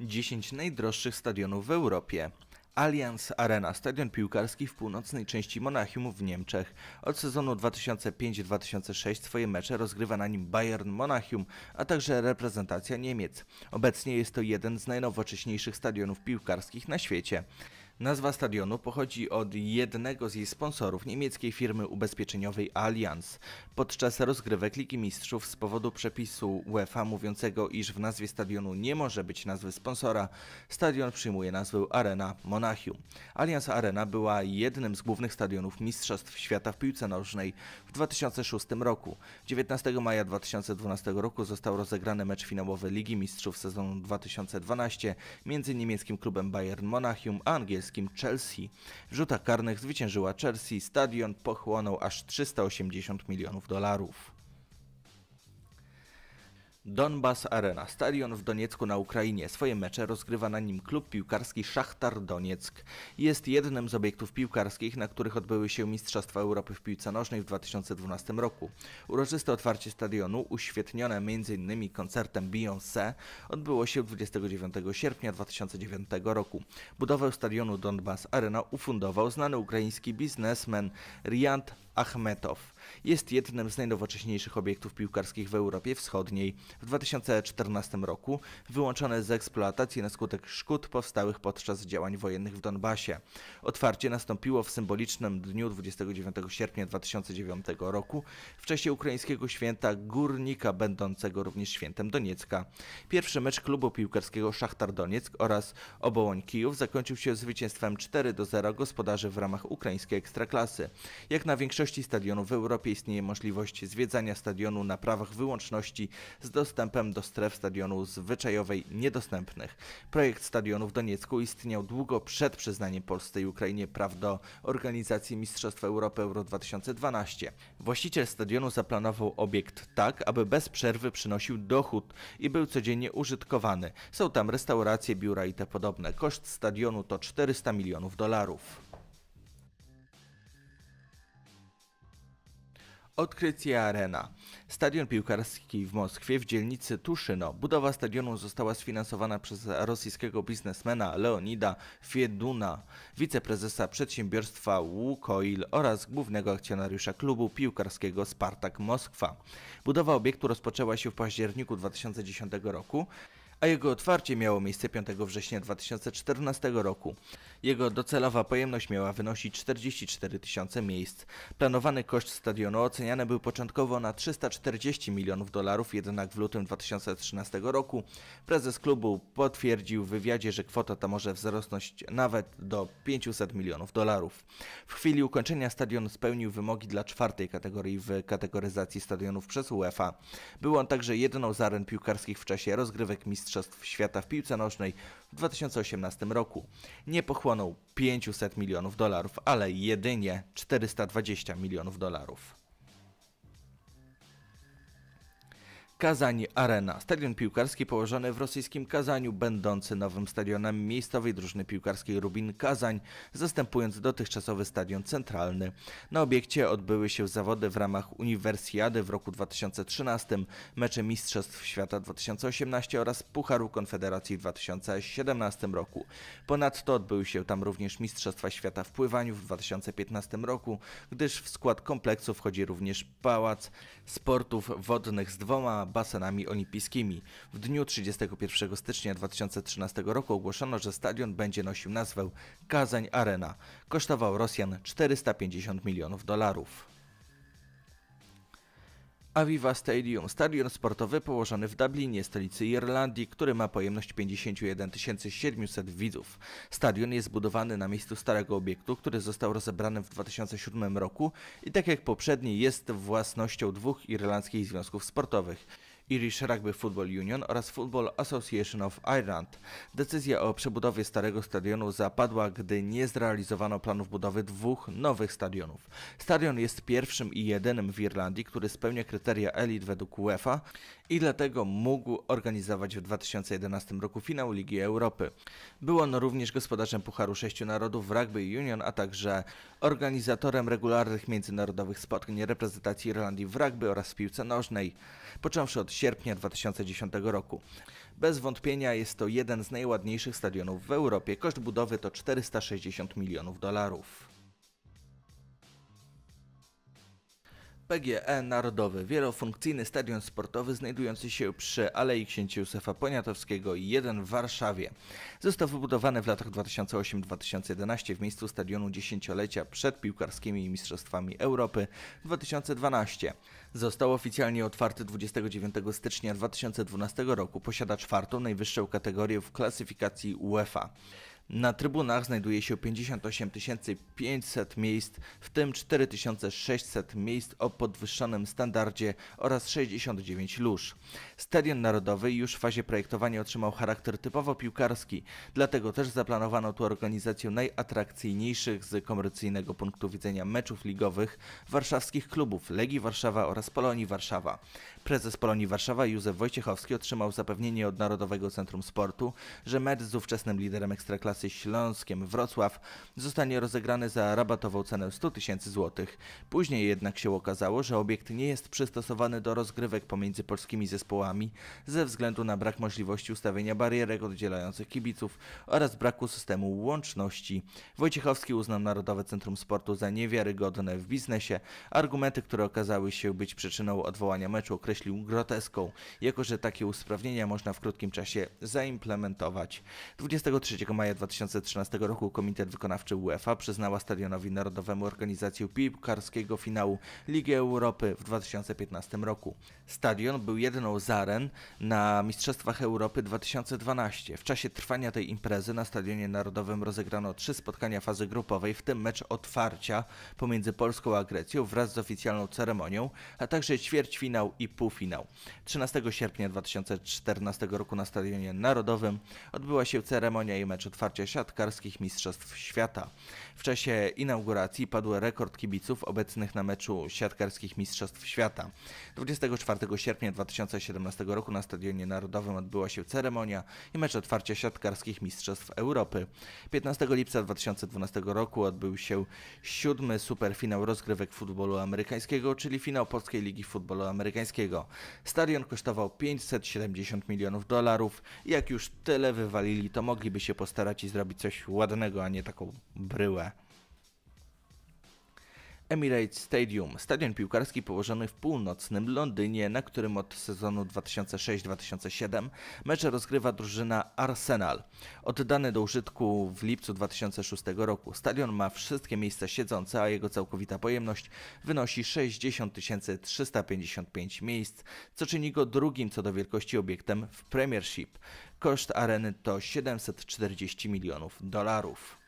10 najdroższych stadionów w Europie. Allianz Arena, stadion piłkarski w północnej części Monachium w Niemczech. Od sezonu 2005-2006 swoje mecze rozgrywa na nim Bayern Monachium, a także reprezentacja Niemiec. Obecnie jest to jeden z najnowocześniejszych stadionów piłkarskich na świecie. Nazwa stadionu pochodzi od jednego z jej sponsorów, niemieckiej firmy ubezpieczeniowej Allianz. Podczas rozgrywek Ligi Mistrzów z powodu przepisu UEFA mówiącego, iż w nazwie stadionu nie może być nazwy sponsora, stadion przyjmuje nazwę Arena Monachium. Allianz Arena była jednym z głównych stadionów Mistrzostw Świata w piłce nożnej w 2006 roku. 19 maja 2012 roku został rozegrany mecz finałowy Ligi Mistrzów sezonu 2012 między niemieckim klubem Bayern Monachium a angielskim angielskim Chelsea. W rzutach karnych zwyciężyła Chelsea, stadion pochłonął aż 380 milionów dolarów. Donbas Arena, stadion w Doniecku na Ukrainie. Swoje mecze rozgrywa na nim klub piłkarski Szachtar Donieck. Jest jednym z obiektów piłkarskich, na których odbyły się Mistrzostwa Europy w piłce nożnej w 2012 roku. Uroczyste otwarcie stadionu, uświetnione m.in. koncertem Beyoncé, odbyło się 29 sierpnia 2009 roku. Budowę stadionu Donbas Arena ufundował znany ukraiński biznesmen Riant Achmetow. Jest jednym z najnowocześniejszych obiektów piłkarskich w Europie Wschodniej. W 2014 roku wyłączony z eksploatacji na skutek szkód powstałych podczas działań wojennych w Donbasie. Otwarcie nastąpiło w symbolicznym dniu 29 sierpnia 2009 roku, w czasie ukraińskiego święta Górnika, będącego również świętem Doniecka. Pierwszy mecz klubu piłkarskiego Szachtar Donieck oraz Obołoń Kijów zakończył się zwycięstwem 4 do 0 gospodarzy w ramach ukraińskiej ekstraklasy. Jak na większość większości stadionów w Europie istnieje możliwość zwiedzania stadionu na prawach wyłączności z dostępem do stref stadionu zwyczajowej niedostępnych. Projekt stadionu w Doniecku istniał długo przed przyznaniem Polsce i Ukrainie praw do organizacji Mistrzostw Europy Euro 2012. Właściciel stadionu zaplanował obiekt tak, aby bez przerwy przynosił dochód i był codziennie użytkowany. Są tam restauracje, biura i te podobne. Koszt stadionu to 400 milionów dolarów. Odkrycie Arena. Stadion piłkarski w Moskwie w dzielnicy Tuszyno. Budowa stadionu została sfinansowana przez rosyjskiego biznesmena Leonida Fieduna, wiceprezesa przedsiębiorstwa Łukoil oraz głównego akcjonariusza klubu piłkarskiego Spartak Moskwa. Budowa obiektu rozpoczęła się w październiku 2010 roku a jego otwarcie miało miejsce 5 września 2014 roku. Jego docelowa pojemność miała wynosić 44 tysiące miejsc. Planowany koszt stadionu oceniany był początkowo na 340 milionów dolarów, jednak w lutym 2013 roku prezes klubu potwierdził w wywiadzie, że kwota ta może wzrosnąć nawet do 500 milionów dolarów. W chwili ukończenia stadion spełnił wymogi dla czwartej kategorii w kategoryzacji stadionów przez UEFA. Był on także jedną z aren piłkarskich w czasie rozgrywek mistrzostw Mistrzostw Świata w piłce nożnej w 2018 roku. Nie pochłonął 500 milionów dolarów, ale jedynie 420 milionów dolarów. Kazani Arena. Stadion piłkarski położony w rosyjskim Kazaniu, będący nowym stadionem miejscowej drużyny piłkarskiej Rubin Kazań, zastępując dotychczasowy stadion centralny. Na obiekcie odbyły się zawody w ramach Uniwersjady w roku 2013, mecze Mistrzostw Świata 2018 oraz Pucharu Konfederacji w 2017 roku. Ponadto odbyły się tam również Mistrzostwa Świata w pływaniu w 2015 roku, gdyż w skład kompleksu wchodzi również Pałac Sportów Wodnych z dwoma basenami olimpijskimi. W dniu 31 stycznia 2013 roku ogłoszono, że stadion będzie nosił nazwę Kazań Arena. Kosztował Rosjan 450 milionów dolarów. Aviva Stadium, stadion sportowy położony w Dublinie, stolicy Irlandii, który ma pojemność 51 700 widzów. Stadion jest zbudowany na miejscu starego obiektu, który został rozebrany w 2007 roku i tak jak poprzedni jest własnością dwóch irlandzkich związków sportowych. Irish Rugby Football Union oraz Football Association of Ireland. Decyzja o przebudowie starego stadionu zapadła, gdy nie zrealizowano planów budowy dwóch nowych stadionów. Stadion jest pierwszym i jedynym w Irlandii, który spełnia kryteria elit według UEFA i dlatego mógł organizować w 2011 roku finał Ligi Europy. Był on również gospodarzem Pucharu Sześciu Narodów w Rugby Union, a także organizatorem regularnych międzynarodowych spotkań reprezentacji Irlandii w rugby oraz w piłce nożnej. Począwszy od sierpnia 2010 roku. Bez wątpienia jest to jeden z najładniejszych stadionów w Europie. Koszt budowy to 460 milionów dolarów. PGE Narodowy, wielofunkcyjny stadion sportowy znajdujący się przy Alei Księcia Józefa Poniatowskiego 1 w Warszawie. Został wybudowany w latach 2008-2011 w miejscu stadionu dziesięciolecia przed piłkarskimi mistrzostwami Europy 2012. Został oficjalnie otwarty 29 stycznia 2012 roku. Posiada czwartą najwyższą kategorię w klasyfikacji UEFA. Na trybunach znajduje się 58 500 miejsc, w tym 4600 miejsc o podwyższonym standardzie oraz 69 lóż. Stadion Narodowy już w fazie projektowania otrzymał charakter typowo piłkarski, dlatego też zaplanowano tu organizację najatrakcyjniejszych z komercyjnego punktu widzenia meczów ligowych warszawskich klubów Legii Warszawa oraz Polonii Warszawa. Prezes Polonii Warszawa Józef Wojciechowski otrzymał zapewnienie od Narodowego Centrum Sportu, że mecz z ówczesnym liderem Ekstraklasy Śląskiem Wrocław zostanie rozegrany za rabatową cenę 100 tysięcy złotych. Później jednak się okazało, że obiekt nie jest przystosowany do rozgrywek pomiędzy polskimi zespołami ze względu na brak możliwości ustawienia barierek oddzielających kibiców oraz braku systemu łączności. Wojciechowski uznał Narodowe Centrum Sportu za niewiarygodne w biznesie. Argumenty, które okazały się być przyczyną odwołania meczu określono określił groteską, jako że takie usprawnienia można w krótkim czasie zaimplementować. 23 maja 2013 roku Komitet Wykonawczy UEFA przyznała Stadionowi Narodowemu organizację piłkarskiego finału Ligi Europy w 2015 roku. Stadion był jedną z aren na Mistrzostwach Europy 2012. W czasie trwania tej imprezy na Stadionie Narodowym rozegrano trzy spotkania fazy grupowej, w tym mecz otwarcia pomiędzy Polską a Grecją wraz z oficjalną ceremonią, a także ćwierćfinał i pół półfinał. 13 sierpnia 2014 roku na Stadionie Narodowym odbyła się ceremonia i mecz otwarcia siatkarskich Mistrzostw Świata. W czasie inauguracji padł rekord kibiców obecnych na meczu siatkarskich Mistrzostw Świata. 24 sierpnia 2017 roku na Stadionie Narodowym odbyła się ceremonia i mecz otwarcia siatkarskich Mistrzostw Europy. 15 lipca 2012 roku odbył się siódmy superfinał rozgrywek futbolu amerykańskiego, czyli finał Polskiej Ligi Futbolu Amerykańskiego. Chicago. Stadion kosztował 570 milionów dolarów. Jak już tyle wywalili, to mogliby się postarać i zrobić coś ładnego, a nie taką bryłę. Emirates Stadium, stadion piłkarski położony w północnym Londynie, na którym od sezonu 2006-2007 mecze rozgrywa drużyna Arsenal. Oddany do użytku w lipcu 2006 roku, stadion ma wszystkie miejsca siedzące, a jego całkowita pojemność wynosi 60 355 miejsc, co czyni go drugim co do wielkości obiektem w Premiership. Koszt areny to 740 milionów dolarów.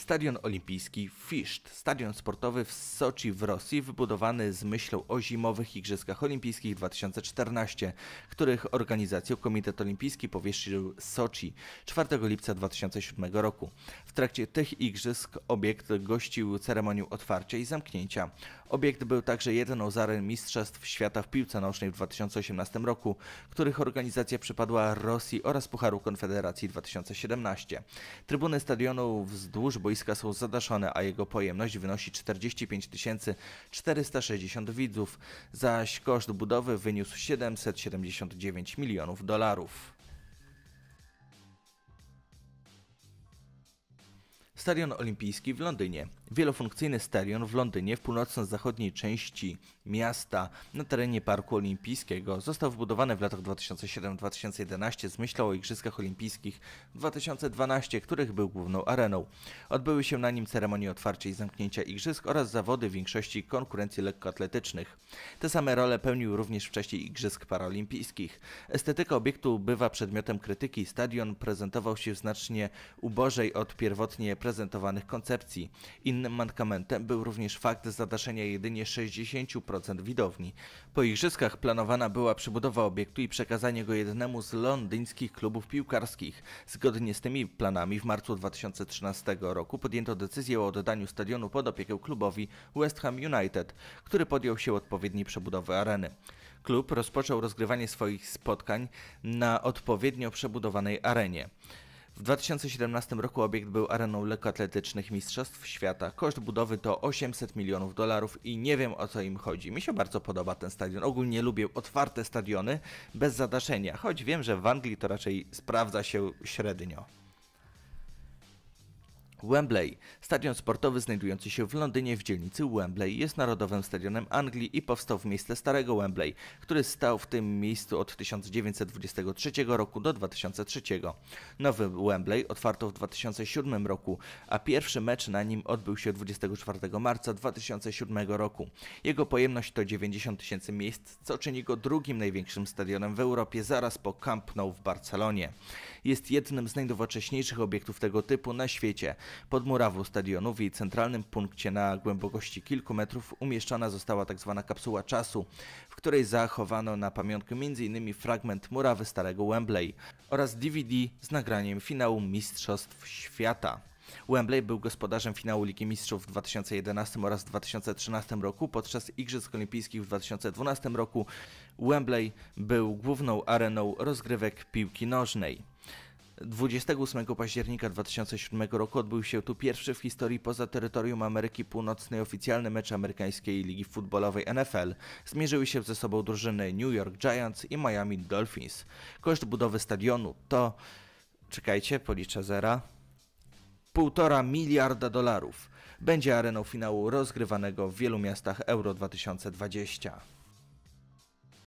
Stadion olimpijski Fiszt, stadion sportowy w Soczi w Rosji, wybudowany z myślą o zimowych Igrzyskach Olimpijskich 2014, których organizacją Komitet Olimpijski powierzył Soczi 4 lipca 2007 roku. W trakcie tych igrzysk obiekt gościł ceremonię otwarcia i zamknięcia. Obiekt był także jedną z aren Mistrzostw Świata w piłce nożnej w 2018 roku, których organizacja przypadła Rosji oraz Pucharu Konfederacji 2017. Trybuny stadionu wzdłuż boiska są zadaszone, a jego pojemność wynosi 45 460 widzów, zaś koszt budowy wyniósł 779 milionów dolarów. Stadion Olimpijski w Londynie. Wielofunkcyjny stadion w Londynie w północno-zachodniej części miasta na terenie Parku Olimpijskiego. Został wbudowany w latach 2007-2011 z myślą o Igrzyskach Olimpijskich 2012, których był główną areną. Odbyły się na nim ceremonie otwarcia i zamknięcia igrzysk oraz zawody w większości konkurencji lekkoatletycznych. Te same role pełnił również wcześniej Igrzysk Paralimpijskich. Estetyka obiektu bywa przedmiotem krytyki. Stadion prezentował się znacznie ubożej od pierwotnie prezentowanych koncepcji. Innym mankamentem był również fakt zadaszenia jedynie 60% 1% widowni. Po igrzyskach planowana była przebudowa obiektu i przekazanie go jednemu z londyńskich klubów piłkarskich. Zgodnie z tymi planami w marcu 2013 roku podjęto decyzję o oddaniu stadionu pod opiekę klubowi West Ham United, który podjął się odpowiedniej przebudowy areny. Klub rozpoczął rozgrywanie swoich spotkań na odpowiednio przebudowanej arenie. W 2017 roku obiekt był areną lekkoatletycznych Mistrzostw Świata. Koszt budowy to 800 milionów dolarów i nie wiem o co im chodzi. Mi się bardzo podoba ten stadion. Ogólnie lubię otwarte stadiony bez zadaszenia, choć wiem, że w Anglii to raczej sprawdza się średnio. Wembley. Stadion sportowy znajdujący się w Londynie w dzielnicy Wembley jest narodowym stadionem Anglii i powstał w miejsce starego Wembley, który stał w tym miejscu od 1923 roku do 2003. Nowy Wembley otwarto w 2007 roku, a pierwszy mecz na nim odbył się 24 marca 2007 roku. Jego pojemność to 90 tysięcy miejsc, co czyni go drugim największym stadionem w Europie zaraz po Camp Nou w Barcelonie. Jest jednym z najnowocześniejszych obiektów tego typu na świecie. Pod murawą stadionu w jej centralnym punkcie na głębokości kilku metrów umieszczona została tzw. Tak kapsuła czasu, w której zachowano na pamiątkę m.in. fragment murawy starego Wembley oraz DVD z nagraniem finału Mistrzostw Świata. Wembley był gospodarzem finału Ligi Mistrzów w 2011 oraz 2013 roku. Podczas Igrzysk Olimpijskich w 2012 roku Wembley był główną areną rozgrywek piłki nożnej. 28 października 2007 roku odbył się tu pierwszy w historii poza terytorium Ameryki Północnej oficjalny mecz amerykańskiej ligi futbolowej NFL. Zmierzyły się ze sobą drużyny New York Giants i Miami Dolphins. Koszt budowy stadionu to, czekajcie, policzę zera, 1,5 miliarda dolarów. Będzie areną finału rozgrywanego w wielu miastach Euro 2020.